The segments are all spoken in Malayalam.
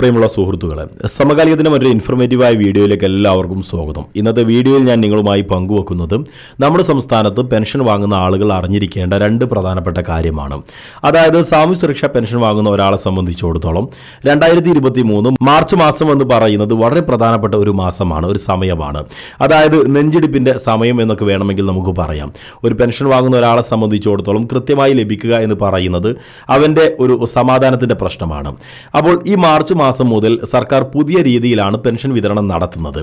പ്രിയമുള്ള സുഹൃത്തുക്കളെ സമകാലിക ദിനം ഒരു ഇൻഫർമേറ്റീവായ വീഡിയോയിലേക്ക് എല്ലാവർക്കും സ്വാഗതം ഇന്നത്തെ വീഡിയോയിൽ ഞാൻ നിങ്ങളുമായി പങ്കുവെക്കുന്നത് നമ്മുടെ സംസ്ഥാനത്ത് പെൻഷൻ വാങ്ങുന്ന ആളുകൾ അറിഞ്ഞിരിക്കേണ്ട രണ്ട് പ്രധാനപ്പെട്ട കാര്യമാണ് അതായത് സാമൂഹ്യ സുരക്ഷാ പെൻഷൻ വാങ്ങുന്ന ഒരാളെ സംബന്ധിച്ചിടത്തോളം രണ്ടായിരത്തി ഇരുപത്തി മൂന്ന് മാർച്ച് മാസം എന്ന് പറയുന്നത് വളരെ പ്രധാനപ്പെട്ട ഒരു മാസമാണ് ഒരു സമയമാണ് അതായത് നെഞ്ചിടിപ്പിൻ്റെ സമയം എന്നൊക്കെ വേണമെങ്കിൽ നമുക്ക് പറയാം ഒരു പെൻഷൻ വാങ്ങുന്ന ഒരാളെ സംബന്ധിച്ചിടത്തോളം കൃത്യമായി ലഭിക്കുക എന്ന് പറയുന്നത് അവൻ്റെ ഒരു സമാധാനത്തിൻ്റെ പ്രശ്നമാണ് അപ്പോൾ ഈ മാർച്ച് മാസം മാസം മുതൽ സർക്കാർ പുതിയ രീതിയിലാണ് പെൻഷൻ വിതരണം നടത്തുന്നത്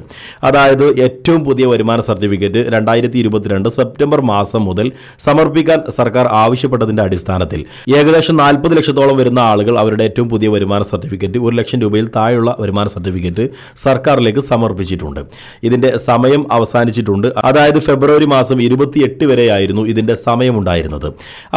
അതായത് ഏറ്റവും പുതിയ വരുമാന സർട്ടിഫിക്കറ്റ് രണ്ടായിരത്തി ഇരുപത്തിരണ്ട് സെപ്റ്റംബർ മാസം മുതൽ സമർപ്പിക്കാൻ സർക്കാർ ആവശ്യപ്പെട്ടതിന്റെ അടിസ്ഥാനത്തിൽ ഏകദേശം നാൽപ്പത് ലക്ഷത്തോളം വരുന്ന ആളുകൾ അവരുടെ ഏറ്റവും പുതിയ വരുമാന സർട്ടിഫിക്കറ്റ് ഒരു ലക്ഷം രൂപയിൽ താഴെയുള്ള വരുമാന സർട്ടിഫിക്കറ്റ് സർക്കാരിലേക്ക് സമർപ്പിച്ചിട്ടുണ്ട് ഇതിന്റെ സമയം അവസാനിച്ചിട്ടുണ്ട് അതായത് ഫെബ്രുവരി മാസം ഇരുപത്തിയെട്ട് വരെയായിരുന്നു ഇതിന്റെ സമയമുണ്ടായിരുന്നത്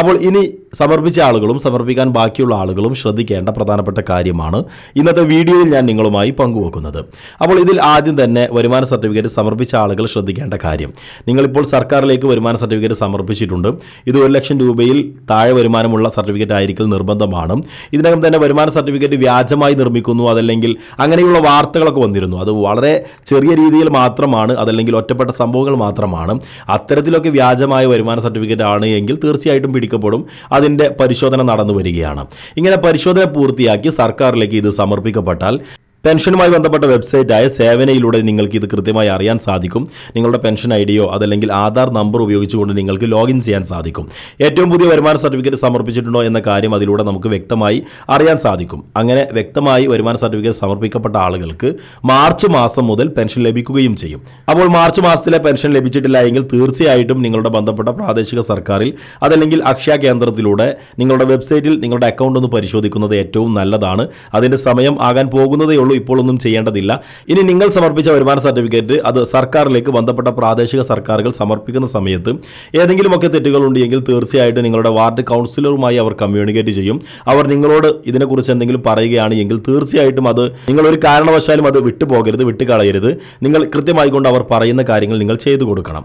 അപ്പോൾ ഇനി സമർപ്പിച്ച ആളുകളും സമർപ്പിക്കാൻ ബാക്കിയുള്ള ആളുകളും ശ്രദ്ധിക്കേണ്ട പ്രധാനപ്പെട്ട കാര്യമാണ് ഇന്നത്തെ ഇന്നത്തെ വീഡിയോയിൽ ഞാൻ നിങ്ങളുമായി പങ്കുവെക്കുന്നത് അപ്പോൾ ഇതിൽ ആദ്യം തന്നെ വരുമാന സർട്ടിഫിക്കറ്റ് സമർപ്പിച്ച ആളുകൾ ശ്രദ്ധിക്കേണ്ട കാര്യം നിങ്ങളിപ്പോൾ സർക്കാരിലേക്ക് വരുമാന സർട്ടിഫിക്കറ്റ് സമർപ്പിച്ചിട്ടുണ്ട് ഇത് ഒരു ലക്ഷം രൂപയിൽ താഴെ വരുമാനമുള്ള സർട്ടിഫിക്കറ്റ് ആയിരിക്കൽ നിർബന്ധമാണ് ഇതിനകം തന്നെ വരുമാന സർട്ടിഫിക്കറ്റ് വ്യാജമായി നിർമ്മിക്കുന്നു അതല്ലെങ്കിൽ അങ്ങനെയുള്ള വാർത്തകളൊക്കെ വന്നിരുന്നു അത് വളരെ ചെറിയ രീതിയിൽ മാത്രമാണ് അതല്ലെങ്കിൽ ഒറ്റപ്പെട്ട സംഭവങ്ങൾ മാത്രമാണ് അത്തരത്തിലൊക്കെ വ്യാജമായ വരുമാന സർട്ടിഫിക്കറ്റ് ആണ് എങ്കിൽ തീർച്ചയായിട്ടും പിടിക്കപ്പെടും അതിൻ്റെ പരിശോധന നടന്നു വരികയാണ് ഇങ്ങനെ പരിശോധന പൂർത്തിയാക്കി സർക്കാരിലേക്ക് ഇത് സമർപ്പിക്കും का बटाल പെൻഷനുമായി ബന്ധപ്പെട്ട വെബ്സൈറ്റായ സേവനയിലൂടെ നിങ്ങൾക്ക് ഇത് കൃത്യമായി അറിയാൻ സാധിക്കും നിങ്ങളുടെ പെൻഷൻ ഐ ഡിയോ അതല്ലെങ്കിൽ ആധാർ നമ്പർ ഉപയോഗിച്ചുകൊണ്ട് നിങ്ങൾക്ക് ലോഗിൻ ചെയ്യാൻ സാധിക്കും ഏറ്റവും പുതിയ വരുമാന സർട്ടിഫിക്കറ്റ് സമർപ്പിച്ചിട്ടുണ്ടോ എന്ന കാര്യം അതിലൂടെ നമുക്ക് വ്യക്തമായി അറിയാൻ സാധിക്കും അങ്ങനെ വ്യക്തമായി വരുമാന സർട്ടിഫിക്കറ്റ് സമർപ്പിക്കപ്പെട്ട ആളുകൾക്ക് മാർച്ച് മാസം മുതൽ പെൻഷൻ ലഭിക്കുകയും ചെയ്യും അപ്പോൾ മാർച്ച് മാസത്തിലെ പെൻഷൻ ലഭിച്ചിട്ടില്ല എങ്കിൽ തീർച്ചയായിട്ടും നിങ്ങളുടെ ബന്ധപ്പെട്ട പ്രാദേശിക സർക്കാരിൽ അതല്ലെങ്കിൽ അക്ഷയ കേന്ദ്രത്തിലൂടെ നിങ്ങളുടെ വെബ്സൈറ്റിൽ നിങ്ങളുടെ അക്കൗണ്ട് ഒന്ന് പരിശോധിക്കുന്നത് ഏറ്റവും നല്ലതാണ് അതിൻ്റെ സമയം ആകാൻ പോകുന്നതേ ഉള്ളൂ ഇപ്പോൾ ഒന്നും ചെയ്യേണ്ടതില്ല ഇനി നിങ്ങൾ സമർപ്പിച്ച വരുമാന സർട്ടിഫിക്കറ്റ് അത് സർക്കാരിലേക്ക് ബന്ധപ്പെട്ട പ്രാദേശിക സർക്കാരുകൾ സമർപ്പിക്കുന്ന സമയത്ത് ഏതെങ്കിലുമൊക്കെ തെറ്റുകൾ ഉണ്ടെങ്കിൽ തീർച്ചയായിട്ടും നിങ്ങളുടെ വാർഡ് കൗൺസിലറുമായി അവർ കമ്മ്യൂണിക്കേറ്റ് ചെയ്യും അവർ നിങ്ങളോട് ഇതിനെക്കുറിച്ച് എന്തെങ്കിലും പറയുകയാണ് എങ്കിൽ തീർച്ചയായിട്ടും അത് നിങ്ങൾ ഒരു കാരണവശാലും അത് വിട്ടുപോകരുത് വിട്ടുകളയരുത് നിങ്ങൾ കൃത്യമായി കൊണ്ട് അവർ പറയുന്ന കാര്യങ്ങൾ നിങ്ങൾ ചെയ്തു കൊടുക്കണം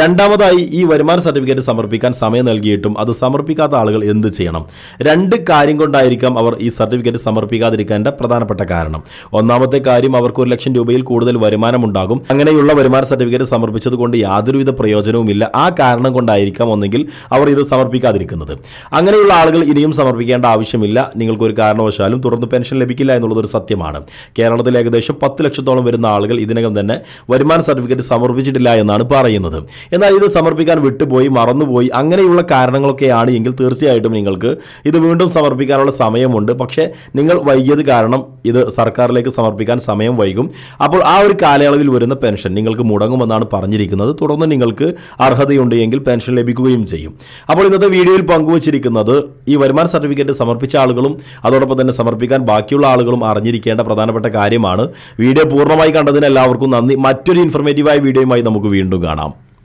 രണ്ടാമതായി ഈ വരുമാന സർട്ടിഫിക്കറ്റ് സമർപ്പിക്കാൻ സമയം നൽകിയിട്ടും അത് സമർപ്പിക്കാത്ത ആളുകൾ എന്ത് ചെയ്യണം രണ്ട് കാര്യം കൊണ്ടായിരിക്കാം അവർ ഈ സർട്ടിഫിക്കറ്റ് സമർപ്പിക്കാതിരിക്കേണ്ട പ്രധാനപ്പെട്ട കാരണം ഒന്നാമത്തെ കാര്യം അവർക്ക് ഒരു ലക്ഷം രൂപയിൽ കൂടുതൽ വരുമാനമുണ്ടാകും അങ്ങനെയുള്ള വരുമാന സർട്ടിഫിക്കറ്റ് സമർപ്പിച്ചത് കൊണ്ട് യാതൊരുവിധ പ്രയോജനവുമില്ല ആ കാരണം കൊണ്ടായിരിക്കാം ഒന്നെങ്കിൽ അവർ ഇത് സമർപ്പിക്കാതിരിക്കുന്നത് അങ്ങനെയുള്ള ആളുകൾ ഇനിയും സമർപ്പിക്കേണ്ട ആവശ്യമില്ല നിങ്ങൾക്കൊരു കാരണവശാലും തുടർന്ന് പെൻഷൻ ലഭിക്കില്ല എന്നുള്ളതൊരു സത്യമാണ് കേരളത്തിൽ ഏകദേശം പത്ത് ലക്ഷത്തോളം വരുന്ന ആളുകൾ ഇതിനകം തന്നെ വരുമാന സർട്ടിഫിക്കറ്റ് സമർപ്പിച്ചിട്ടില്ല എന്നാണ് പറയുന്നത് എന്നാൽ ഇത് സമർപ്പിക്കാൻ വിട്ടുപോയി മറന്നുപോയി അങ്ങനെയുള്ള കാരണങ്ങളൊക്കെയാണ് എങ്കിൽ തീർച്ചയായിട്ടും നിങ്ങൾക്ക് ഇത് വീണ്ടും സമർപ്പിക്കാനുള്ള സമയമുണ്ട് പക്ഷേ നിങ്ങൾ വൈകിയത് കാരണം ഇത് സർക്കാർ ബാങ്കുകളിലേക്ക് സമർപ്പിക്കാൻ സമയം വൈകും അപ്പോൾ ആ ഒരു കാലയളവിൽ വരുന്ന പെൻഷൻ നിങ്ങൾക്ക് മുടങ്ങുമെന്നാണ് പറഞ്ഞിരിക്കുന്നത് തുടർന്ന് നിങ്ങൾക്ക് അർഹതയുണ്ട് എങ്കിൽ പെൻഷൻ ലഭിക്കുകയും ചെയ്യും അപ്പോൾ ഇന്നത്തെ വീഡിയോയിൽ പങ്കുവച്ചിരിക്കുന്നത് ഈ വരുമാന സർട്ടിഫിക്കറ്റ് സമർപ്പിച്ച ആളുകളും അതോടൊപ്പം തന്നെ സമർപ്പിക്കാൻ ബാക്കിയുള്ള ആളുകളും അറിഞ്ഞിരിക്കേണ്ട പ്രധാനപ്പെട്ട കാര്യമാണ് വീഡിയോ പൂർണ്ണമായി കണ്ടതിന് എല്ലാവർക്കും നന്ദി മറ്റൊരു ഇൻഫർമേറ്റീവായ വീഡിയോയുമായി നമുക്ക് വീണ്ടും കാണാം